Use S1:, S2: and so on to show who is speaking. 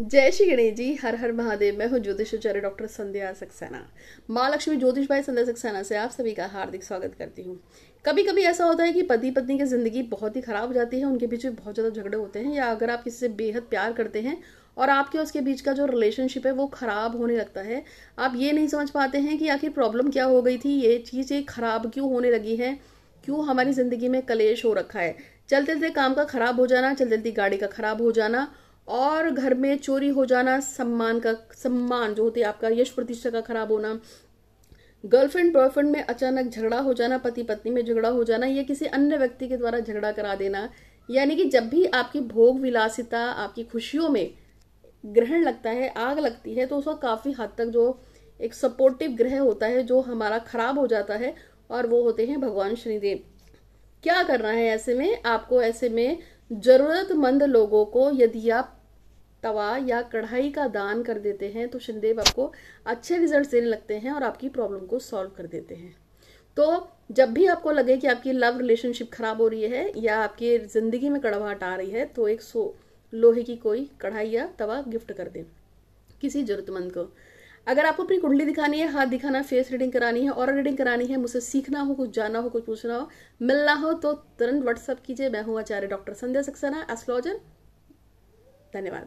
S1: जय श्री गणेश जी हर हर महादेव मैं हूँ ज्योतिषाचार्य डॉक्टर संध्या सक्सेना माँ लक्ष्मी ज्योतिष भाई संध्या सक्सेना से आप सभी का हार्दिक स्वागत करती हूँ कभी कभी ऐसा होता है कि पति पत्नी की ज़िंदगी बहुत ही ख़राब हो जाती है उनके बीच में बहुत ज़्यादा झगड़े होते हैं या अगर आप किसी से बेहद प्यार करते हैं और आपके उसके बीच का जो रिलेशनशिप है वो ख़राब होने लगता है आप ये नहीं समझ पाते हैं कि आखिर प्रॉब्लम क्या हो गई थी ये ये ख़राब क्यों होने लगी है क्यों हमारी ज़िंदगी में कलेश हो रखा है चलते चलते काम का ख़राब हो जाना चलते चलते गाड़ी का ख़राब हो जाना और घर में चोरी हो जाना सम्मान का सम्मान जो होती है आपका यश प्रतिष्ठा का खराब होना गर्लफ्रेंड बॉयफ्रेंड में अचानक झगड़ा हो जाना पति पत्नी में झगड़ा हो जाना या किसी अन्य व्यक्ति के द्वारा झगड़ा करा देना यानी कि जब भी आपकी भोग विलासिता आपकी खुशियों में ग्रहण लगता है आग लगती है तो उसका काफ़ी हद तक जो एक सपोर्टिव ग्रह होता है जो हमारा खराब हो जाता है और वो होते हैं भगवान शनिदेव क्या करना है ऐसे में आपको ऐसे में ज़रूरतमंद लोगों को यदि आप तवा या कढ़ाई का दान कर देते हैं तो शनिदेव आपको अच्छे रिजल्ट देने लगते हैं और आपकी प्रॉब्लम को सॉल्व कर देते हैं तो जब भी आपको लगे कि आपकी लव रिलेशनशिप खराब हो रही है या आपकी ज़िंदगी में कड़वाहट आ रही है तो एक सो लोहे की कोई कढ़ाई या तवा गिफ्ट कर दें किसी ज़रूरतमंद को अगर आपको अपनी कुंडली दिखानी है हाथ दिखाना फेस रीडिंग करानी है और रीडिंग करानी है मुझसे सीखना हो कुछ जाना हो कुछ पूछना हो मिलना हो तो तुरंत व्हाट्सअप कीजिए मैं हूँ आचार्य डॉक्टर संध्या सक्सेना एस्ट्रोलॉजर धन्यवाद